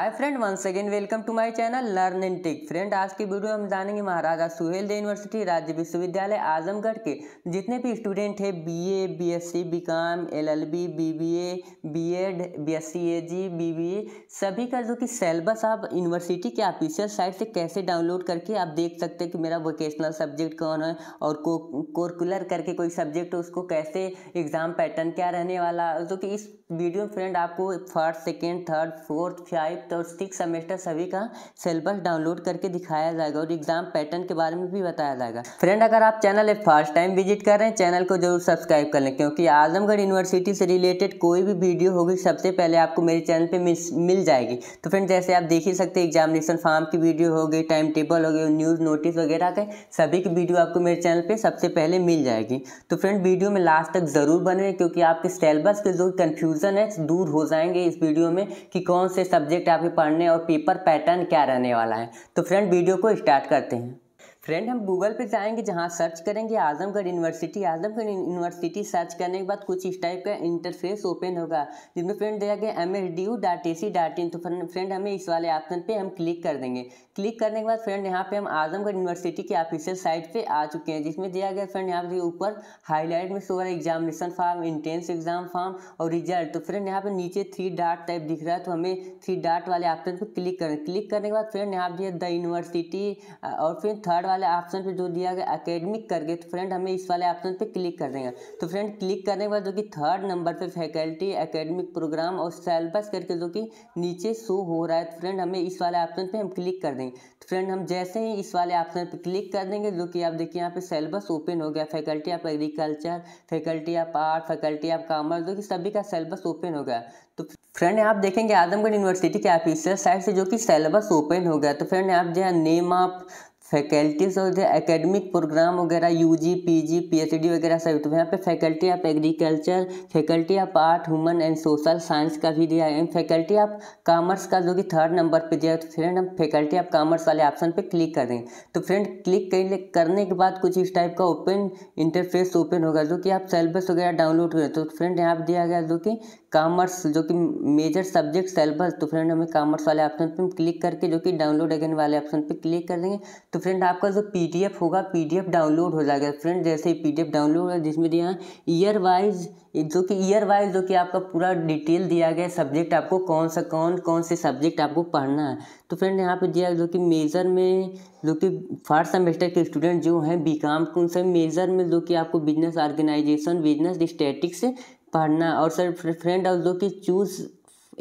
hi friend once again welcome to my channel learn and tech friend आज की video हम जानेंगे महाराजा Suheldev university राज्य विश्वविद्यालय आजमगढ़ के जितने भी स्टूडेंट हैं BA, BSc, BCom, LLB, BBA, BEd, BSc AG, BBA सभी का जो कि सेलेबस आप यूनिवर्सिटी के ऑफिशियल साइट से कैसे डाउनलोड करके आप देख सकते हैं कि मेरा वोकेशनल सब्जेक्ट कौन है और को कोरकुलर करके कोई सब्जेक्ट उसको कैसे एग्ज़ाम पैटर्न क्या रहने वाला जो तो कि इस वीडियो में फ्रेंड आपको first second third fourth five तो सिक्स सेमेस्टर सभी का सिलेबस डाउनलोड करके दिखाया जाएगा और एग्जाम पैटर्न के बारे में भी बताया जाएगा फ्रेंड अगर आप चैनल एक फर्स्ट टाइम विजिट कर रहे हैं चैनल को जरूर सब्सक्राइब कर लें क्योंकि आजमगढ़ यूनिवर्सिटी से रिलेटेड कोई भी वीडियो होगी सबसे पहले आपको मेरे चैनल पर मिल जाएगी तो फ्रेंड जैसे आप देख ही सकते एग्जामिनेशन फॉर्म की वीडियो होगी टाइम टेबल होगी न्यूज़ नोटिस वगैरह के सभी की वीडियो आपको मेरे चैनल पर सबसे पहले मिल जाएगी तो फ्रेंड वीडियो में लास्ट तक ज़रूर बने क्योंकि आपके सिलेबस के जो कन्फ्यूज़न है दूर हो जाएंगे इस वीडियो में कि कौन से सब्जेक्ट आप आपके पढ़ने और पेपर पैटर्न क्या रहने वाला है तो फ्रेंड वीडियो को स्टार्ट करते हैं फ्रेंड हम गूगल पे जाएंगे जहाँ सर्च करेंगे Azamgarh university Azamgarh university search करने के बाद कुछ इस टाइप का इंटरफेस ओपन होगा जिसमें फ्रेंड दिया गया M S D U dot A C dot in तो फ्रेंड हमें इस वाले ऑप्शन पे हम क्लिक कर देंगे क्लिक करने के बाद फ्रेंड यहाँ पे हम आजमगढ़ यूनिवर्सिटी की ऑफिशियल साइट पे आ चुके हैं जिसमें दिया गया फ्रेंड यहाँ पे ऊपर हाईलाइट में सो रहा examination form entrance exam form और रिजल्ट तो फ्रेंड यहाँ पे नीचे थ्री डॉट टाइप दिख रहा है तो हमें थ्री डॉट वाले ऑप्शन पर क्लिक करें क्लिक करने के बाद फ्रेंड यहाँ पे द यूनिवर्सिटी और फिर थर्ड वाले ऑप्शन पे जो दिया गया अकेडमिक करके तो फ्रेंड हमें इस वाले ऑप्शन पे क्लिक कर देंगे तो फ्रेंड क्लिक करने के बाद जो कि थर्ड नंबर पे फैकल्टी अकेडमिक प्रोग्राम और सेलेबस करके जो कि नीचे शो हो रहा है तो फ्रेंड हमें इस वाले ऑप्शन पे हम क्लिक कर देंगे तो फ्रेंड हम जैसे ही इस वाले ऑप्शन पर क्लिक कर देंगे जो कि आप देखिए यहाँ पे सेलेबस ओपन हो गया faculty of agriculture faculty of art faculty of commerce जो कि सभी का सेलेबस ओपन हो गया तो फ्रेंड आप देखेंगे आजमगढ़ यूनिवर्सिटी के ऑफिशियल साइड से जो कि सेलेबस ओपन हो गया तो फ्रेंड आप जो है नेम ऑफ फैकल्टीज और जो एकेडमिक प्रोग्राम वगैरह U G P G P H D वगैरह सभी तो यहाँ पे faculty of agriculture faculty of art human and social science का भी दिया है फैकल्टी ऑफ कामर्स का जो कि थर्ड नंबर पे दिया है तो फ्रेंड हम फैकल्टी ऑफ कामर्स वाले ऑप्शन पे क्लिक कर तो फ्रेंड क्लिक करने के बाद कुछ इस टाइप का ओपन इंटरफेस ओपन होगा जो कि आप सेलेबस वगैरह डाउनलोड करें तो फ्रेंड यहाँ पर दिया गया जो कि कामर्स जो कि मेजर सब्जेक्ट सेलेबस तो फ्रेंड हमें कामर्स वाले ऑप्शन पे हम क्लिक करके जो कि डाउनलोड अगेन वाले ऑप्शन पे क्लिक कर देंगे तो फ्रेंड आपका जो पीडीएफ होगा पीडीएफ डाउनलोड हो जाएगा फ्रेंड जैसे ही पीडीएफ डाउनलोड होगा जिसमें दिया ईयर वाइज जो कि ईयर वाइज जो कि आपका पूरा डिटेल दिया गया सब्जेक्ट आपको कौन सा कौन कौन से सब्जेक्ट आपको पढ़ना है तो फ्रेंड यहाँ पे दिया जो कि मेजर में जो कि फर्स्ट सेमेस्टर के स्टूडेंट जो हैं बी कॉम तो उनसे मेजर में जो कि आपको बिजनेस ऑर्गेनाइजेशन बिजनेस स्टेटिक्स पढ़ना और सर फ्रेंड ऑल्सो कि choose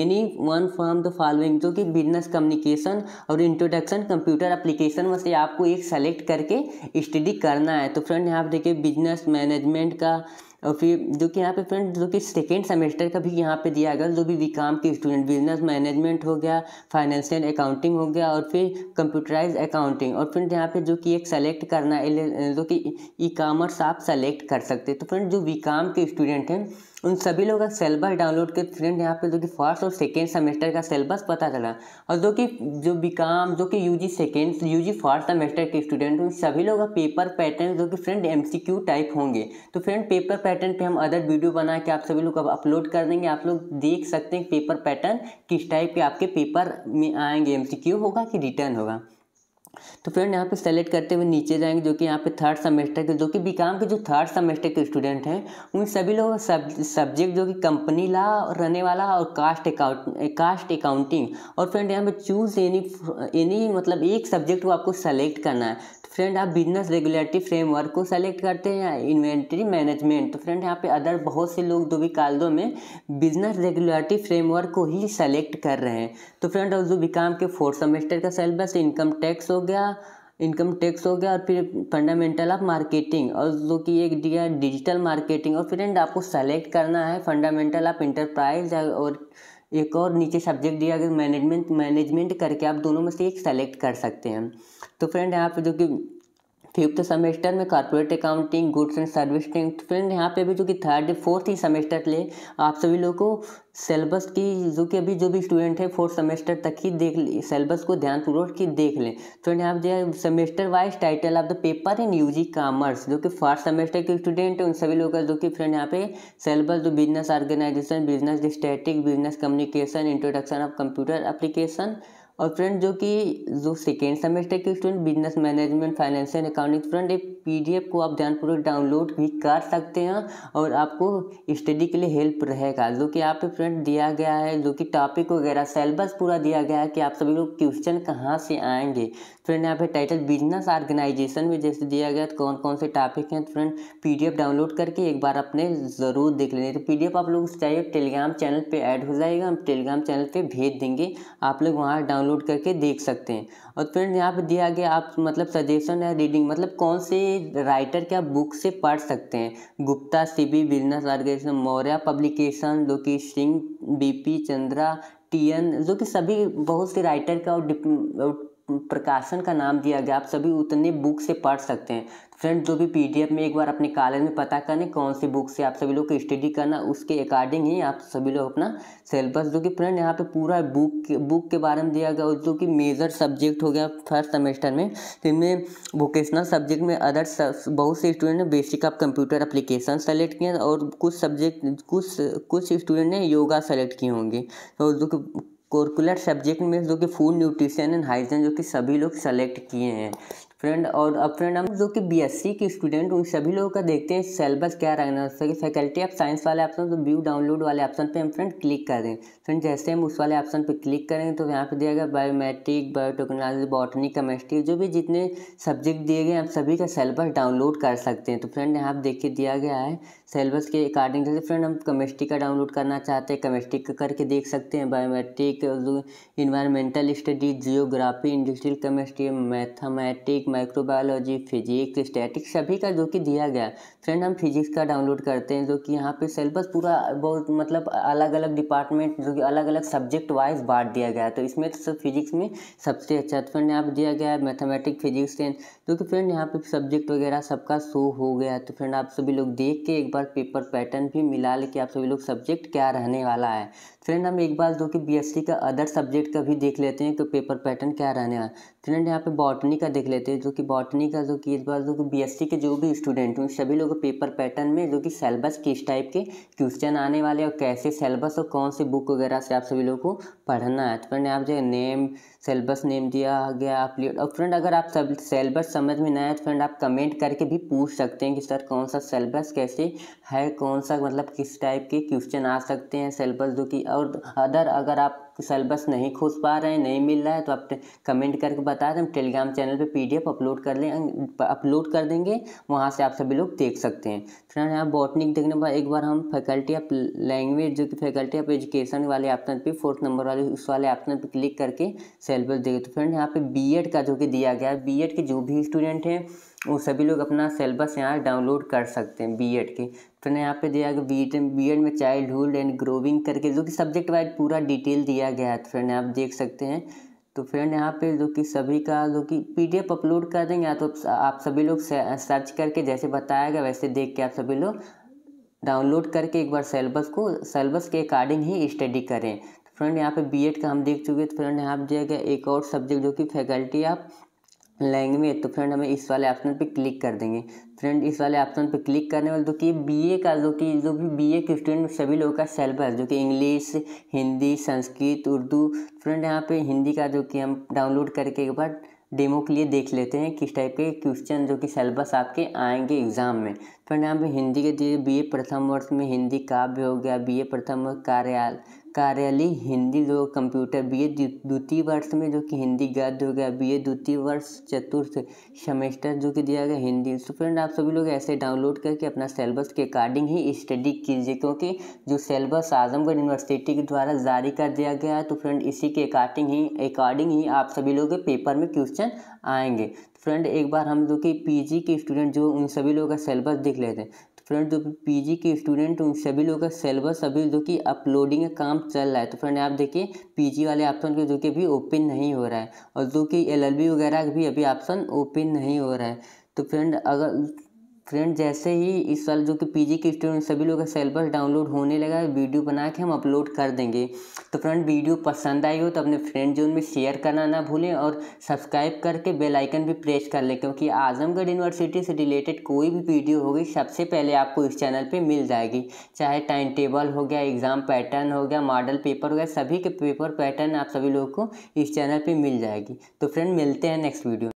any one from the following जो कि बिजनेस कम्युनिकेशन और इंट्रोडक्शन कंप्यूटर अप्लीकेशन में से आपको एक सेलेक्ट करके स्टडी करना है तो फ्रेंड यहाँ पर देखिए बिजनेस मैनेजमेंट का और फिर जो कि यहाँ पे फ्रेंड जो कि सेकेंड सेमेस्टर का भी यहाँ पे दिया गया जो भी वी काम के स्टूडेंट बिजनेस मैनेजमेंट हो गया फाइनेंशियल अकाउंटिंग हो गया और फिर कंप्यूटराइज अकाउंटिंग और फ्रेंड यहाँ पे जो कि एक सेलेक्ट करना जो कि ई कॉमर्स आप सेलेक्ट कर सकते तो फ्रेंड जो वी काम के स्टूडेंट हैं उन सभी लोगों का सिलेबस डाउनलोड के फ्रेंड यहाँ पे जो कि फर्स्ट और सेकेंड सेमेस्टर का सिलेबस पता चला और जो कि जो काम जो कि UG second U G first semester के स्टूडेंट उन सभी लोगों का पेपर पैटर्न जो कि फ्रेंड एमसीक्यू टाइप होंगे तो फ्रेंड पेपर पैटर्न पे हम अदर वीडियो बना के आप सभी लोग अब अपलोड कर देंगे आप लोग देख सकते हैं पेपर पैटर्न किस टाइप के आपके पेपर में आएंगे एम होगा कि रिटर्न होगा तो फ्रेंड यहाँ पे सेलेक्ट करते हुए नीचे जाएंगे जो कि यहाँ पे थर्ड सेमेस्टर के जो कि बीकॉम के जो थर्ड सेमेस्टर के स्टूडेंट हैं उन सभी लोगों सब सब्जेक्ट जो कि कंपनी ला रहने वाला और कास्ट अकाउंट कास्ट अकाउंटिंग और फ्रेंड यहाँ पे चूज़ एनी एनी मतलब एक सब्जेक्ट को आपको सेलेक्ट करना है तो फ्रेंड आप बिजनेस रेगुलेटरी फ्रेमवर्क को सेलेक्ट करते हैं इन्वेंट्री मैनेजमेंट तो फ्रेंड यहाँ पे अदर बहुत से लोग जो भी कॉलेजों में बिजनेस रेगुलेटरी फ्रेमवर्क को ही सेलेक्ट कर रहे हैं तो फ्रेंड और जो बीकाम के फोर्थ सेमेस्टर का सेलेबस इनकम टैक्स हो गया इनकम टैक्स हो गया और फिर फंडामेंटल ऑफ मार्केटिंग और जो कि एक दिया डिजिटल मार्केटिंग और फ्रेंड आपको सेलेक्ट करना है फंडामेंटल ऑफ इंटरप्राइज और एक और नीचे सब्जेक्ट दिया गया मैनेजमेंट मैनेजमेंट करके आप दोनों में से एक सेलेक्ट कर सकते हैं तो फ्रेंड यहाँ पे जो कि फिफ्थ सेमेस्टर में corporate accounting goods and service friend यहाँ पे भी जो कि थर्ड फोर्थ ही सेमेस्टर ले आप सभी लोग को सेलेबस की जो कि अभी जो भी स्टूडेंट है फोर्थ सेमेस्टर तक ही देख लें सेलेबस को ध्यानपूर्वक की देख लें तो फ्रेंड यहाँ पे semester wise title of the paper in U G commerce जो कि फर्स्ट सेमेस्टर के स्टूडेंट है उन सभी लोगों का जो कि फ्रेंड यहाँ पे सेलेबस जो business organization business statistics business communication introduction of computer application और फ्रेंड जो कि जो सेकेंड सेमेस्टर के student business management and accounting friend एक पीडीएफ को आप ध्यानपूर्वक डाउनलोड भी कर सकते हैं और आपको स्टडी के लिए हेल्प रहेगा जो कि आप फ्रेंड दिया गया है जो कि टॉपिक वगैरह सेलेबस पूरा दिया गया है कि आप सभी लोग क्वेश्चन कहाँ से आएंगे फ्रेंड यहाँ पे टाइटल बिजनेस ऑर्गेनाइजेशन में जैसे दिया गया तो कौन कौन से टॉपिक हैं फ्रेंड पी डाउनलोड करके एक बार अपने ज़रूर देख लेंगे तो पी आप लोग चाहिए टेलीग्राम चैनल पर ऐड हो जाएगा हम टेलीग्राम चैनल पर भेज देंगे आप लोग वहाँ डाउन डाउनलोड करके देख सकते हैं और फ्रेंड यहाँ पे दिया गया आप मतलब सजेशन या रीडिंग मतलब कौन से राइटर के आप बुक से पढ़ सकते हैं Gupta C B business organization Maurya publication Lokesh Singh B P Chandra T N जो कि सभी बहुत से राइटर का और प्रकाशन का नाम दिया गया आप सभी उतने बुक से पढ़ सकते हैं फ्रेंड जो भी पीडीएफ में एक बार अपने कॉलेज में पता करने कौन सी बुक से आप सभी लोग को स्टडी करना उसके अकॉर्डिंग ही आप सभी लोग अपना सिलेबस जो कि फ्रेंड यहाँ पे पूरा बुक बुक के बारे में दिया गया और जो कि मेजर सब्जेक्ट हो गया फर्स्ट सेमेस्टर में जिनमें वोकेशनल सब्जेक्ट में अदर बहुत से स्टूडेंट ने बेसिक आप कंप्यूटर अप्लीकेशन सेलेक्ट किए और कुछ सब्जेक्ट कुछ कुछ स्टूडेंट ने योगा सेलेक्ट किए होंगे और जो कि कोर्कुलर सब्जेक्ट में जो कि फूड न्यूट्रिशन एंड हाइजन जो कि सभी लोग सेलेक्ट किए हैं फ्रेंड और अब फ्रेंड हम जो कि बीएससी के स्टूडेंट उन सभी लोगों का देखते हैं सिलेबस क्या रहना है फैकल्टी ऑफ साइंस वाले ऑप्शन तो व्यू डाउनलोड वाले ऑप्शन पे हम फ्रेंड क्लिक कर दें फ्रेंड जैसे हम उस वाले ऑप्शन पे क्लिक करेंगे तो यहाँ पे दिया गया बायोमेट्रिक बायोटेक्नोलॉजी बॉटनी केमिस्ट्री जो भी जितने सब्जेक्ट दिए गए आप सभी का सिलेबस डाउनलोड कर सकते हैं तो फ्रेंड यहाँ पर देखिए दिया गया है सिलेबस के अकॉर्डिंग जैसे फ्रेंड हम केमिस्ट्री का डाउनलोड करना चाहते हैं केमिस्ट्री का करके देख सकते हैं biometric environmental studies geography industrial chemistry mathematic microbiology physics statistics सभी का जो कि दिया गया फ्रेंड हम फिजिक्स का डाउनलोड करते हैं जो कि यहाँ पे सिलेबस पूरा बहुत मतलब अलग अलग डिपार्टमेंट जो कि अलग अलग सब्जेक्ट वाइज बांट दिया गया तो इसमें तो सब फिजिक्स में सबसे अच्छा तो फ्रेंड यहाँ पर दिया गया है मैथमेटिक फिजिक्स टेन जो कि फ्रेंड यहाँ पर सब्जेक्ट वगैरह सबका शो हो गया है तो फ्रेंड आप सभी लोग देख के एक बार पेपर पैटर्न भी मिला लेके आप सभी लोग सब्जेक्ट क्या रहने वाला है फ्रेंड हम एक बार जो कि बीएससी का अदर सब्जेक्ट का भी देख लेते हैं कि पेपर पैटर्न क्या रहने वाला फ्रेंड यहाँ पे बॉटनी का देख लेते हैं जो कि बॉटनी का जो कि इस बार जो कि बीएससी के जो भी स्टूडेंट हैं सभी लोग पेपर पैटर्न में जो कि सेलेबस किस टाइप के क्वेश्चन आने वाले और कैसे सेलेबस और कौन से बुक वगैरह से आप सभी लोगों को पढ़ना है तो फ्रेंड यहाँ जो नेम सेलेबस नेम दिया गया आप और फ्रेंड अगर आप सब सेलेबस समझ में ना आए तो फ्रेंड आप कमेंट करके भी पूछ सकते हैं कि सर कौन सा सेलेबस कैसे है कौन सा मतलब किस टाइप के क्वेश्चन आ सकते हैं सेलेबस जो कि और अदर अगर आप सिलेबस नहीं खोज पा रहे हैं नहीं मिल रहा है तो आप कमेंट करके बता दें हम टेलीग्राम चैनल पे पीडीएफ अपलोड कर लें अपलोड कर देंगे वहाँ से आप सभी लोग देख सकते हैं फ्रेंड यहाँ बॉटनिक देखने पर एक बार हम फैकल्टी ऑफ लैंग्वेज जो कि फैकल्टी ऑफ एजुकेशन वाले ऑप्शन पे फोर्थ नंबर वाले उस वाले ऑप्शन पर क्लिक करके सिलेबस देखें तो फ्रेंड यहाँ पर बी का जो कि दिया गया है बी के जो भी स्टूडेंट हैं वो सभी लोग अपना सिलेबस यहाँ डाउनलोड कर सकते हैं बीएड के तो ने यहाँ पे दिया गया बीएड बीएड में चाइल्डहुड एंड ग्रोविंग करके जो कि सब्जेक्ट वाइज पूरा डिटेल दिया गया है तो फ्रेंड आप देख सकते हैं तो फ्रेंड यहाँ पे जो कि सभी का जो कि पीडीएफ अपलोड कर देंगे या तो आप सभी लोग सर्च करके जैसे बताया गया वैसे देख के आप सभी लोग डाउनलोड करके एक बार सिलेबस को सिलेबस के अकॉर्डिंग ही स्टडी करें तो फ्रेंड यहाँ पे बीएड का हम देख चुके हैं तो फ्रेंड यहाँ पे दिया गया एक और सब्जेक्ट जो कि फैकल्टी आप लैंग्वेज तो फ्रेंड हमें इस वाले ऑप्शन पे क्लिक कर देंगे फ्रेंड इस वाले ऑप्शन पे क्लिक करने वाले तो कि बीए का जो कि जो भी बीए के स्टूडेंट सभी लोगों का सिलेबस जो कि इंग्लिश हिंदी संस्कृत उर्दू फ्रेंड यहाँ पे हिंदी का जो कि हम डाउनलोड करके एक बार डेमो के लिए देख लेते हैं किस टाइप के क्वेश्चन जो कि सिलेबस आपके आएंगे एग्ज़ाम में फ्रेंड यहाँ पे हिंदी के दिए बी ए प्रथम वर्ष में हिंदी काव्य हो गया बी ए प्रथम वर्ष कार्यालय कार्यालय हिंदी जो कंप्यूटर बी ए द्वितीय वर्ष में जो कि हिंदी गद्य हो गया बी द्वितीय वर्ष चतुर्थ सेमेस्टर जो कि दिया गया हिंदी तो फ्रेंड आप सभी लोग ऐसे डाउनलोड करके अपना सिलेबस के अकॉर्डिंग ही स्टडी कीजिए क्योंकि जो सिलेबस आजमगढ़ यूनिवर्सिटी के द्वारा जारी कर दिया गया है तो फ्रेंड इसी के अकॉर्डिंग ही अकॉर्डिंग ही आप सभी लोग पेपर में क्वेश्चन आएंगे फ्रेंड तो एक बार हम लोग के पीजी के स्टूडेंट जो उन सभी लोगों का सिलेबस देख लेते हैं फ्रेंड जो पीजी के स्टूडेंट उन सभी लोगों का सिलेबस अभी जो कि अपलोडिंग का काम चल रहा है तो फ्रेंड आप देखिए पीजी वाले ऑप्शन के जो कि अभी ओपन नहीं हो रहा है और जो कि एलएलबी वगैरह भी अभी ऑप्शन ओपन नहीं हो रहा है तो फ्रेंड अगर फ्रेंड जैसे ही इस साल जो कि पीजी के स्टूडेंट सभी लोग का सिलेबस डाउनलोड होने लगा है वीडियो बना के हम अपलोड कर देंगे तो फ्रेंड वीडियो पसंद आई हो तो अपने फ्रेंड जोन में शेयर करना ना भूलें और सब्सक्राइब करके बेल आइकन भी प्रेस कर लें क्योंकि आजमगढ़ यूनिवर्सिटी से रिलेटेड कोई भी वीडियो होगी सबसे पहले आपको इस चैनल पर मिल जाएगी चाहे टाइम टेबल हो गया एग्ज़ाम पैटर्न हो गया मॉडल पेपर हो गया सभी के पेपर पैटर्न आप सभी लोग को इस चैनल पर मिल जाएगी तो फ्रेंड मिलते हैं नेक्स्ट वीडियो